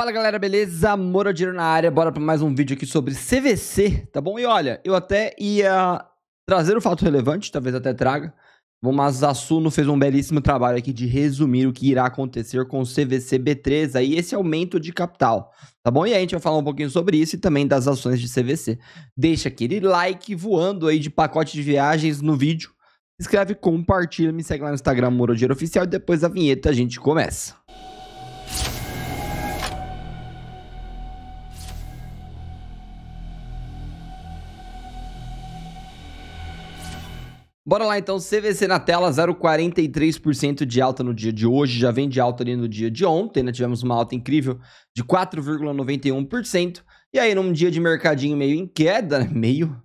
Fala galera, beleza? Mora na área, bora para mais um vídeo aqui sobre CVC, tá bom? E olha, eu até ia trazer um fato relevante, talvez até traga, mas a Suno fez um belíssimo trabalho aqui de resumir o que irá acontecer com o CVC B3 aí esse aumento de capital, tá bom? E aí a gente vai falar um pouquinho sobre isso e também das ações de CVC. Deixa aquele like voando aí de pacote de viagens no vídeo, se inscreve, compartilha, me segue lá no Instagram Moro Oficial e depois da vinheta a gente começa. Bora lá então, CVC na tela, 0,43% de alta no dia de hoje, já vem de alta ali no dia de ontem, né? Tivemos uma alta incrível de 4,91%. E aí, num dia de mercadinho meio em queda, né? meio.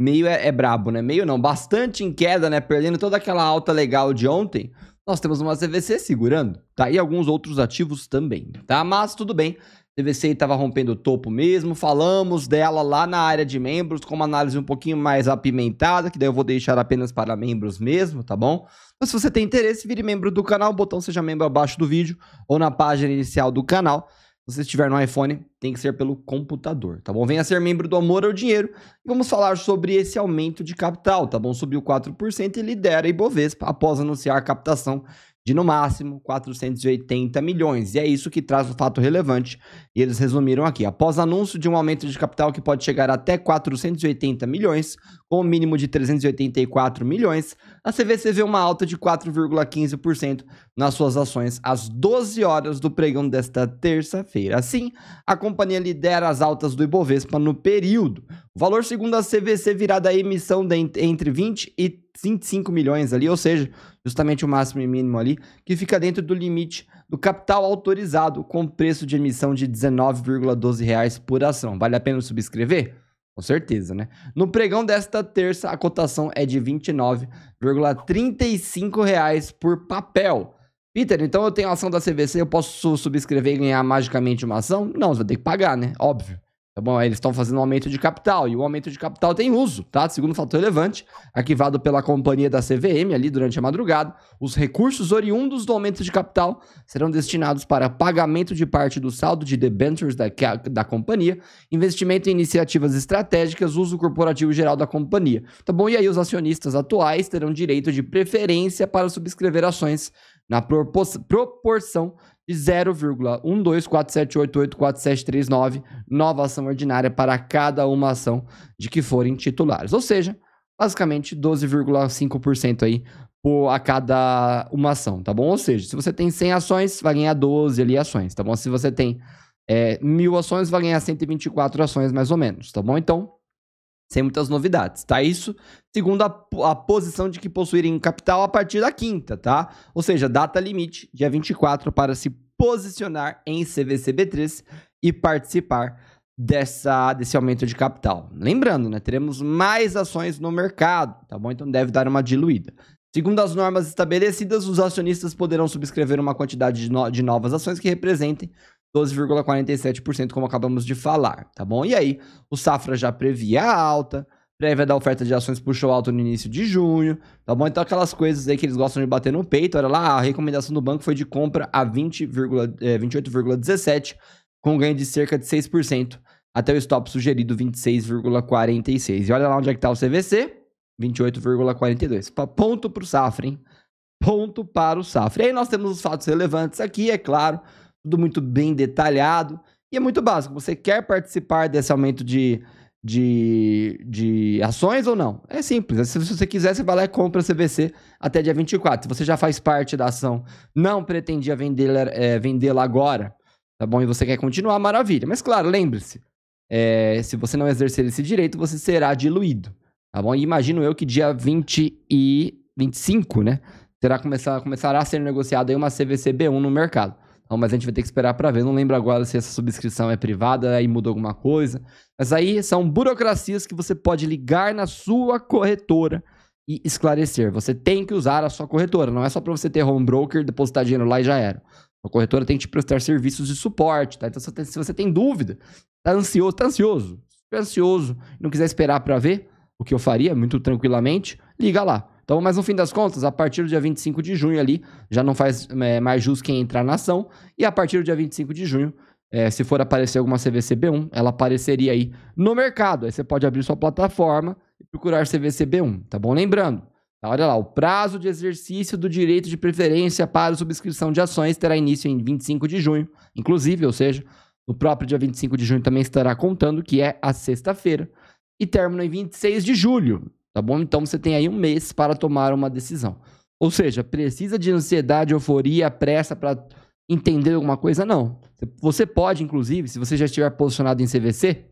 Meio é, é brabo, né? Meio não, bastante em queda, né? Perdendo toda aquela alta legal de ontem. Nós temos uma CVC segurando, tá? E alguns outros ativos também, tá? Mas tudo bem. DVCI estava rompendo o topo mesmo. Falamos dela lá na área de membros, com uma análise um pouquinho mais apimentada, que daí eu vou deixar apenas para membros mesmo, tá bom? Mas então, se você tem interesse, vire membro do canal, o botão seja membro abaixo do vídeo ou na página inicial do canal. Se você estiver no iPhone, tem que ser pelo computador, tá bom? Venha ser membro do Amor ao Dinheiro e vamos falar sobre esse aumento de capital, tá bom? Subiu 4% e lidera a Ibovespa após anunciar a captação de no máximo 480 milhões. E é isso que traz o fato relevante. E eles resumiram aqui: após anúncio de um aumento de capital que pode chegar até 480 milhões, com o um mínimo de 384 milhões, a CVC vê uma alta de 4,15% nas suas ações às 12 horas do pregão desta terça-feira. Assim, a companhia lidera as altas do Ibovespa no período. O valor, segundo a CVC, virá da emissão de entre 20 e 25 milhões ali, ou seja, justamente o máximo e mínimo ali, que fica dentro do limite do capital autorizado, com preço de emissão de R$ 19,12 por ação. Vale a pena subscrever? Com certeza, né? No pregão desta terça, a cotação é de R$ 29,35 por papel. Peter, então eu tenho ação da CVC, eu posso subscrever e ganhar magicamente uma ação? Não, você vai ter que pagar, né? Óbvio. Tá bom? Eles estão fazendo um aumento de capital e o aumento de capital tem uso, tá? Segundo fator relevante, arquivado pela companhia da CVM ali durante a madrugada, os recursos oriundos do aumento de capital serão destinados para pagamento de parte do saldo de debentures da, da companhia, investimento em iniciativas estratégicas, uso corporativo geral da companhia, tá bom? E aí os acionistas atuais terão direito de preferência para subscrever ações na proporção de 0,124788473,9 nova ação ordinária para cada uma ação de que forem titulares. Ou seja, basicamente 12,5% aí por, a cada uma ação, tá bom? Ou seja, se você tem 100 ações, vai ganhar 12 ali ações, tá bom? Se você tem é, mil ações, vai ganhar 124 ações mais ou menos, tá bom? Então, sem muitas novidades, tá? Isso segundo a, a posição de que possuírem capital a partir da quinta, tá? Ou seja, data limite, dia 24, para se posicionar em CVCB3 e participar dessa, desse aumento de capital. Lembrando, né? Teremos mais ações no mercado, tá bom? Então deve dar uma diluída. Segundo as normas estabelecidas, os acionistas poderão subscrever uma quantidade de, no de novas ações que representem 12,47%, como acabamos de falar, tá bom? E aí, o Safra já previa a alta, prévia da oferta de ações puxou alto no início de junho, tá bom? Então, aquelas coisas aí que eles gostam de bater no peito, olha lá, a recomendação do banco foi de compra a 28,17%, eh, com ganho de cerca de 6%, até o stop sugerido 26,46%. E olha lá onde é que tá o CVC, 28,42%. Ponto pro Safra, hein? Ponto para o Safra. E aí nós temos os fatos relevantes aqui, é claro, tudo muito bem detalhado. E é muito básico. Você quer participar desse aumento de, de, de ações ou não? É simples. Se você quiser, você vai lá e compra CVC até dia 24. Se você já faz parte da ação, não pretendia eh, vendê-la é, vendê agora, tá bom? E você quer continuar, maravilha. Mas claro, lembre-se, é, se você não exercer esse direito, você será diluído, tá bom? E imagino eu que dia 20 e 25, né? Será começar, começará a ser negociada aí uma CVC B1 no mercado. Então, mas a gente vai ter que esperar para ver. Não lembro agora se essa subscrição é privada, aí mudou alguma coisa. Mas aí são burocracias que você pode ligar na sua corretora e esclarecer. Você tem que usar a sua corretora, não é só para você ter home broker, depositar dinheiro lá e já era. A corretora tem que te prestar serviços de suporte, tá? Então, se você tem dúvida, tá ansioso, tá ansioso, ansioso, não quiser esperar para ver o que eu faria muito tranquilamente, liga lá. Então, mas no fim das contas, a partir do dia 25 de junho ali, já não faz é, mais jus quem entrar na ação. E a partir do dia 25 de junho, é, se for aparecer alguma CVCB1, ela apareceria aí no mercado. Aí você pode abrir sua plataforma e procurar CVCB1, tá bom? Lembrando, olha lá, o prazo de exercício do direito de preferência para subscrição de ações terá início em 25 de junho, inclusive, ou seja, no próprio dia 25 de junho também estará contando, que é a sexta-feira, e termina em 26 de julho tá bom? Então você tem aí um mês para tomar uma decisão. Ou seja, precisa de ansiedade, euforia, pressa para entender alguma coisa? Não. Você pode, inclusive, se você já estiver posicionado em CVC,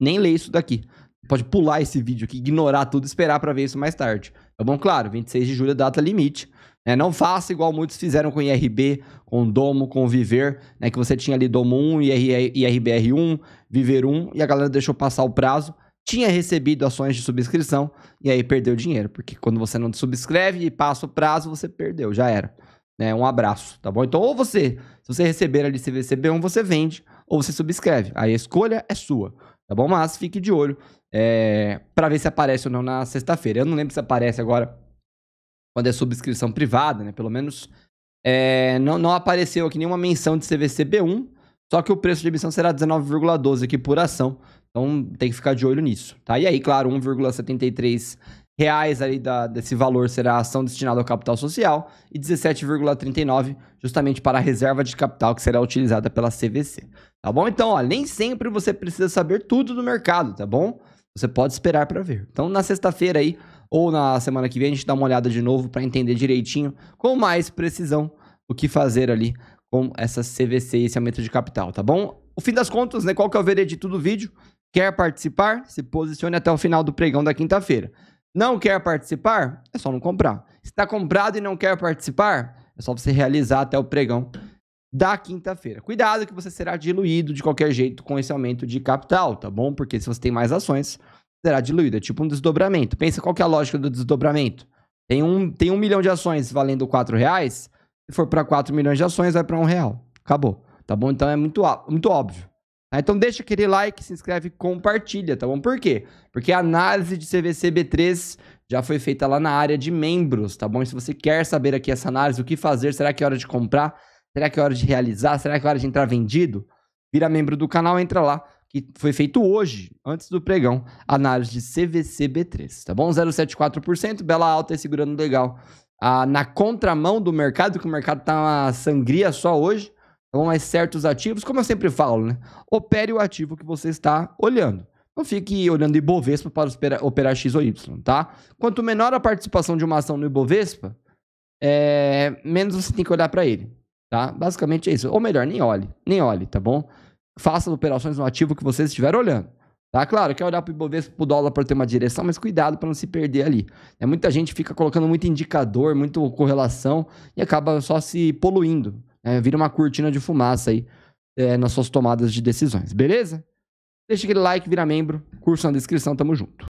nem ler isso daqui. Pode pular esse vídeo aqui, ignorar tudo, esperar para ver isso mais tarde. Tá bom? Claro, 26 de julho é data limite. Né? Não faça igual muitos fizeram com IRB, com Domo, com Viver, né? que você tinha ali Domo 1, IR, IRBR 1, Viver 1, e a galera deixou passar o prazo tinha recebido ações de subscrição e aí perdeu dinheiro, porque quando você não subscreve e passa o prazo, você perdeu, já era. Né? Um abraço, tá bom? Então, ou você, se você receber ali CVCB1, você vende ou você subscreve. Aí a escolha é sua, tá bom? Mas fique de olho é, para ver se aparece ou não na sexta-feira. Eu não lembro se aparece agora quando é subscrição privada, né? Pelo menos é, não, não apareceu aqui nenhuma menção de CVCB1. Só que o preço de emissão será 19,12 aqui por ação. Então tem que ficar de olho nisso, tá? E aí, claro, 1,73 reais ali da, desse valor será a ação destinada ao capital social e 17,39 justamente para a reserva de capital que será utilizada pela CVC. Tá bom? Então, ó, nem sempre você precisa saber tudo do mercado, tá bom? Você pode esperar para ver. Então, na sexta-feira aí ou na semana que vem a gente dá uma olhada de novo para entender direitinho com mais precisão o que fazer ali com essa CVC e esse aumento de capital, tá bom? O fim das contas, né? Qual que é o veredito do vídeo? Quer participar? Se posicione até o final do pregão da quinta-feira. Não quer participar? É só não comprar. Se está comprado e não quer participar, é só você realizar até o pregão da quinta-feira. Cuidado que você será diluído de qualquer jeito com esse aumento de capital, tá bom? Porque se você tem mais ações, será diluído. É tipo um desdobramento. Pensa qual que é a lógica do desdobramento. Tem um, tem um milhão de ações valendo 4 reais, for para 4 milhões de ações, vai para um real. Acabou. Tá bom? Então é muito, muito óbvio. Tá? Então deixa aquele like, se inscreve e compartilha, tá bom? Por quê? Porque a análise de CVC B3 já foi feita lá na área de membros, tá bom? E se você quer saber aqui essa análise, o que fazer, será que é hora de comprar? Será que é hora de realizar? Será que é hora de entrar vendido? Vira membro do canal, entra lá, que foi feito hoje, antes do pregão, análise de CVC B3, tá bom? 0,74%, bela alta e segurando legal ah, na contramão do mercado, que o mercado está uma sangria só hoje. Então, mais certos ativos, como eu sempre falo, né? Opere o ativo que você está olhando. Não fique olhando Ibovespa para operar X ou Y, tá? Quanto menor a participação de uma ação no Ibovespa, é... menos você tem que olhar para ele, tá? Basicamente é isso. Ou melhor, nem olhe, nem olhe, tá bom? Faça operações no ativo que você estiver olhando. Tá claro, quer olhar pro Ibovespa, pro dólar para ter uma direção, mas cuidado para não se perder ali. É, muita gente fica colocando muito indicador, muito correlação e acaba só se poluindo. Né? Vira uma cortina de fumaça aí é, nas suas tomadas de decisões, beleza? Deixa aquele like, vira membro, curso na descrição, tamo junto.